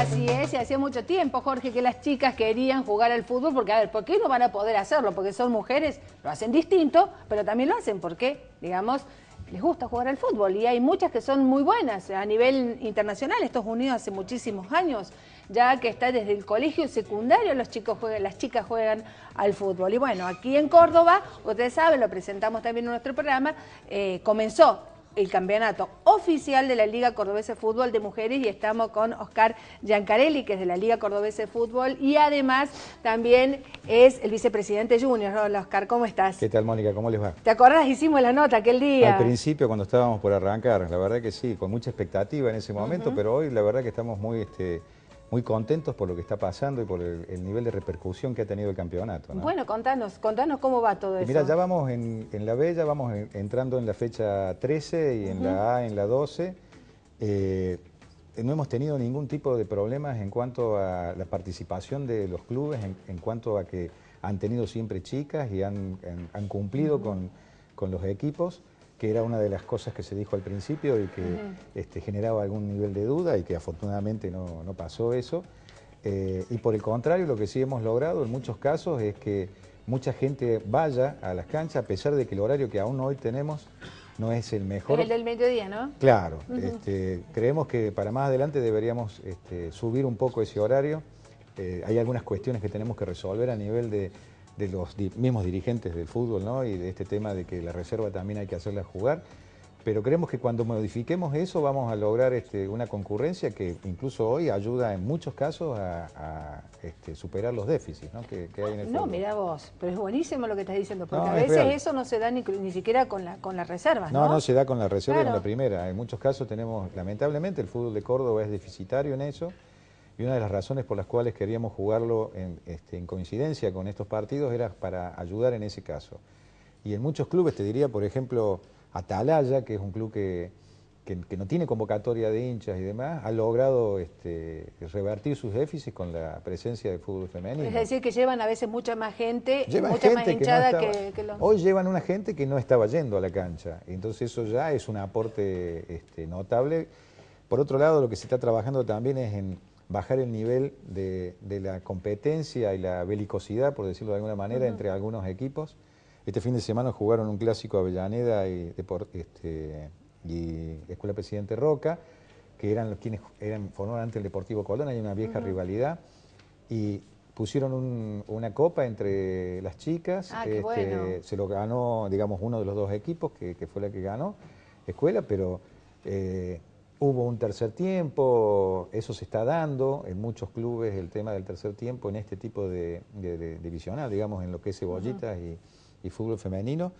Así es, y hacía mucho tiempo, Jorge, que las chicas querían jugar al fútbol, porque, a ver, ¿por qué no van a poder hacerlo? Porque son mujeres, lo hacen distinto, pero también lo hacen porque, digamos, les gusta jugar al fútbol y hay muchas que son muy buenas a nivel internacional. Estados Unidos hace muchísimos años, ya que está desde el colegio secundario, los chicos juegan, las chicas juegan al fútbol. Y bueno, aquí en Córdoba, ustedes saben, lo presentamos también en nuestro programa, eh, comenzó el campeonato oficial de la Liga Cordobesa de Fútbol de Mujeres y estamos con Oscar Giancarelli, que es de la Liga Cordobesa de Fútbol y además también es el vicepresidente junior. Hola Oscar, ¿cómo estás? ¿Qué tal Mónica? ¿Cómo les va? ¿Te acordás? Hicimos la nota aquel día. Al principio cuando estábamos por arrancar, la verdad que sí, con mucha expectativa en ese momento, pero hoy la verdad que estamos muy... Este, muy contentos por lo que está pasando y por el, nivel de repercusión que ha tenido el campeonato. Bueno, contanos, contanos cómo va todo Mira, ya vamos en, en La ya vamos entrando en la fecha 13 y en la A, en la 12. Eh, no hemos tenido ningún tipo de problemas en cuanto a la participación de los clubes, en, cuanto a que han tenido siempre chicas y han, cumplido con los equipos que era una de las cosas que se dijo al principio y que este, generaba algún nivel de duda y que afortunadamente no, pasó eso. Eh, y por el contrario, lo que sí hemos logrado en muchos casos es que mucha gente vaya a las canchas, a pesar de que el horario que aún hoy tenemos no es el mejor. el del mediodía, ¿no? Claro. Este, creemos que para más adelante deberíamos este, subir un poco ese horario. Eh, hay algunas cuestiones que tenemos que resolver a nivel de de los mismos dirigentes del fútbol ¿no? y de este tema de que la reserva también hay que hacerla jugar, pero creemos que cuando modifiquemos eso vamos a lograr este, una concurrencia que incluso hoy ayuda en muchos casos a, este, superar los déficits ¿no? que, hay en el No, mira vos, pero es buenísimo lo que estás diciendo, porque a veces eso no se da ni, siquiera con, la, con las reserva. No, no, se da con la reserva en la primera. En muchos casos tenemos, lamentablemente, el fútbol de Córdoba es deficitario en eso. Y una de las razones por las cuales queríamos jugarlo este, en, coincidencia con estos partidos era para ayudar en ese caso. Y en muchos clubes, te diría, por ejemplo, Atalaya, que es un club que, no tiene convocatoria de hinchas y demás, ha logrado este, revertir sus déficits con la presencia de fútbol femenino. Es decir, que llevan a veces mucha más gente, mucha más hinchada que, Hoy llevan una gente que no estaba yendo a la cancha, entonces eso ya es un aporte este, notable. Por otro lado, lo que se está trabajando también es en bajar el nivel de, la competencia y la belicosidad, por decirlo de alguna manera, entre algunos equipos. Este fin de semana jugaron un clásico Avellaneda y, este, y Escuela Presidente Roca, que eran quienes eran, ante antes el Deportivo Colón, hay una vieja rivalidad, y pusieron una copa entre las chicas, ah, este, se lo ganó, digamos, uno de los dos equipos, que, fue la que ganó Escuela, pero... Eh, Hubo un tercer tiempo, eso se está dando en muchos clubes, el tema del tercer tiempo en este tipo de, divisional, digamos, en lo que es cebollitas y, fútbol femenino,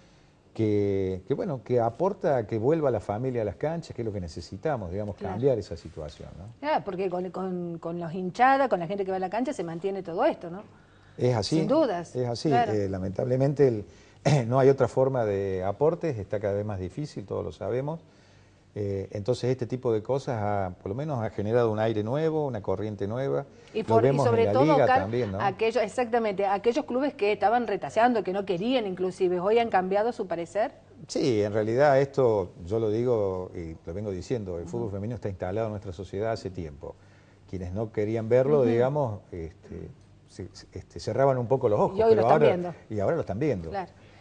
que, bueno, que aporta a que vuelva la familia a las canchas, que es lo que necesitamos, digamos, cambiar esa situación, ¿no? Ah, porque con, los hinchadas, con la gente que va a la cancha, se mantiene todo esto, ¿no? Es así. Sin dudas. Es así. Eh, lamentablemente no hay otra forma de aportes, está cada vez más difícil, todos lo sabemos. Eh, entonces este tipo de cosas, por lo menos, ha generado un aire nuevo, una corriente nueva. Y, sobre todo, aquellos, exactamente, aquellos clubes que estaban retaseando que no querían inclusive, ¿hoy han cambiado su parecer? Sí, en realidad esto, yo lo digo y lo vengo diciendo, el fútbol femenino está instalado en nuestra sociedad hace tiempo. Quienes no querían verlo, digamos, este, este, cerraban un poco los ojos. Y pero ahora, lo están viendo.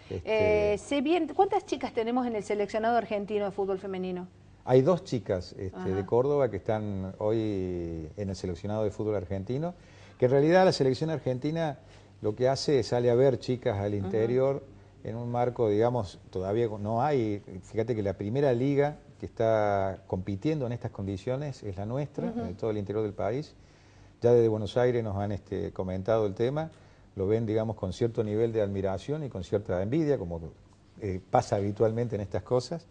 Este eh, ¿cuántas chicas tenemos en el seleccionado argentino de fútbol femenino? Hay dos chicas este, de Córdoba que están hoy en el seleccionado de fútbol argentino, que en realidad la selección argentina lo que hace es sale a ver chicas al interior en un marco, digamos, todavía no hay, fíjate que la primera liga que está compitiendo en estas condiciones es la nuestra, en todo el interior del país. Ya desde Buenos Aires nos han este, comentado el tema, lo ven, digamos, con cierto nivel de admiración y con cierta envidia, como eh, pasa habitualmente en estas cosas.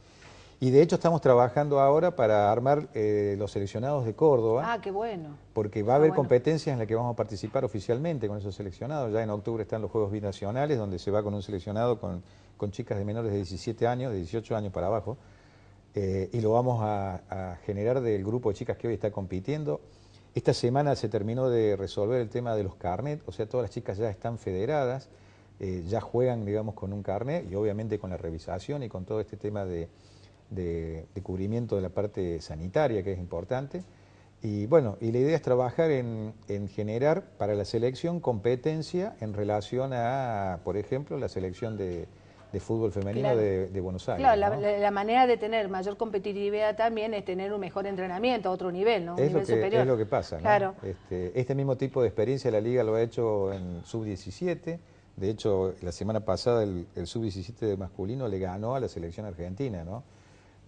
Y de hecho estamos trabajando ahora para armar eh, los seleccionados de Córdoba. Ah, qué bueno. Porque va a ah, haber competencias en las que vamos a participar oficialmente con esos seleccionados. Ya en octubre están los Juegos Binacionales, donde se va con un seleccionado con, chicas de menores de 17 años, de 18 años para abajo. Eh, y lo vamos a, generar del grupo de chicas que hoy está compitiendo. Esta semana se terminó de resolver el tema de los carnets, o sea, todas las chicas ya están federadas, eh, ya juegan, digamos, con un carnet y obviamente con la revisación y con todo este tema de de, cubrimiento de la parte sanitaria, que es importante. Y bueno, y la idea es trabajar en, generar para la selección competencia en relación a, por ejemplo, la selección de, fútbol femenino de, Buenos Aires. Claro, la, manera de tener mayor competitividad también es tener un mejor entrenamiento a otro nivel, ¿no? es, nivel lo que, es lo que pasa, ¿no? Claro. Este, este, mismo tipo de experiencia la Liga lo ha hecho en Sub-17. De hecho, la semana pasada el, el Sub-17 de masculino le ganó a la selección argentina, ¿no?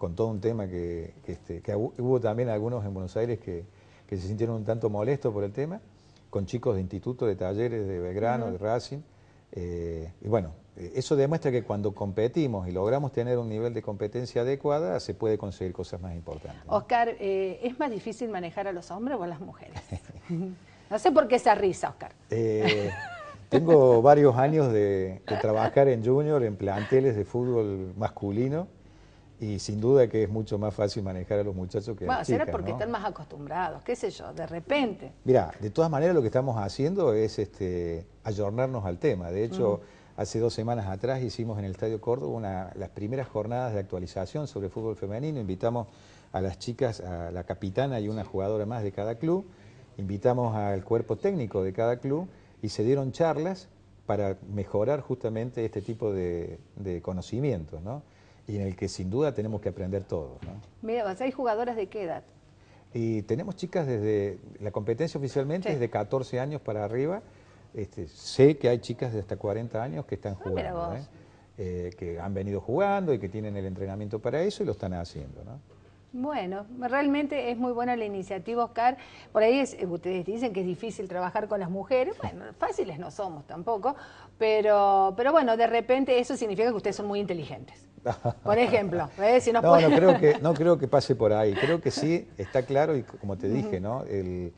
con todo un tema que, este, hubo también algunos en Buenos Aires que, se sintieron un tanto molestos por el tema, con chicos de institutos, de talleres, de Belgrano, de Racing. Eh, y bueno, eh, eso demuestra que cuando competimos y logramos tener un nivel de competencia adecuada, se puede conseguir cosas más importantes. Oscar, eh, ¿es más difícil manejar a los hombres o a las mujeres? no sé por qué esa risa, Oscar. tengo varios años de, de trabajar en junior, en planteles de fútbol masculino y sin duda que es mucho más fácil manejar a los muchachos que a las será porque están más acostumbrados, qué sé yo, de repente. Mira, de todas maneras lo que estamos haciendo es este, ayornarnos al tema. De hecho, hace dos semanas atrás hicimos en el Estadio Córdoba una, las primeras jornadas de actualización sobre fútbol femenino. Invitamos a las chicas, a la capitana y una jugadora más de cada club. Invitamos al cuerpo técnico de cada club y se dieron charlas para mejorar justamente este tipo de, de conocimientos, ¿no? y en el que sin duda tenemos que aprender todo. ¿no? Mira, ¿hay jugadoras de qué edad? Y tenemos chicas desde, la competencia oficialmente es de 14 años para arriba, este, sé que hay chicas de hasta 40 años que están ah, jugando, ¿eh? Eh, que han venido jugando y que tienen el entrenamiento para eso y lo están haciendo. ¿no? Bueno, realmente es muy buena la iniciativa, Oscar. Por ahí es, ustedes dicen que es difícil trabajar con las mujeres. Bueno, fáciles no somos tampoco, pero, pero bueno, de repente eso significa que ustedes son muy inteligentes. Por ejemplo, ¿ves? ¿eh? no, no, creo que, no creo que pase por ahí. Creo que sí, está claro y como te dije, ¿no? El,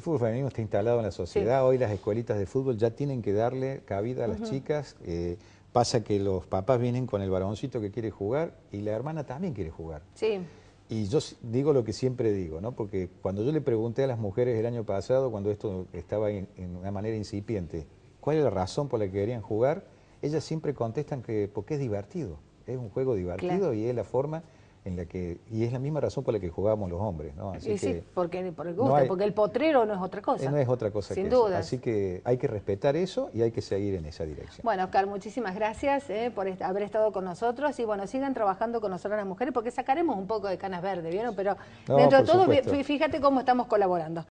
fútbol femenino está instalado en la sociedad. Hoy las escuelitas de fútbol ya tienen que darle cabida a las chicas. Eh, pasa que los papás vienen con el varoncito que quiere jugar y la hermana también quiere jugar. Sí. Y yo digo lo que siempre digo, ¿no? porque cuando yo le pregunté a las mujeres el año pasado, cuando esto estaba en, una manera incipiente, ¿cuál es la razón por la que querían jugar? Ellas siempre contestan que porque es divertido, es un juego divertido y es la forma que y es la misma razón por la que jugábamos los hombres, ¿no? Así sí, porque por el porque el potrero no es otra cosa. Eh, no es otra cosa. Sin duda. Así que hay que respetar eso y hay que seguir en esa dirección. Bueno, Oscar, muchísimas gracias eh, por haber estado con nosotros y bueno, sigan trabajando con nosotros las mujeres porque sacaremos un poco de canas verdes, ¿vieron? Pero dentro de todo, fíjate cómo estamos colaborando.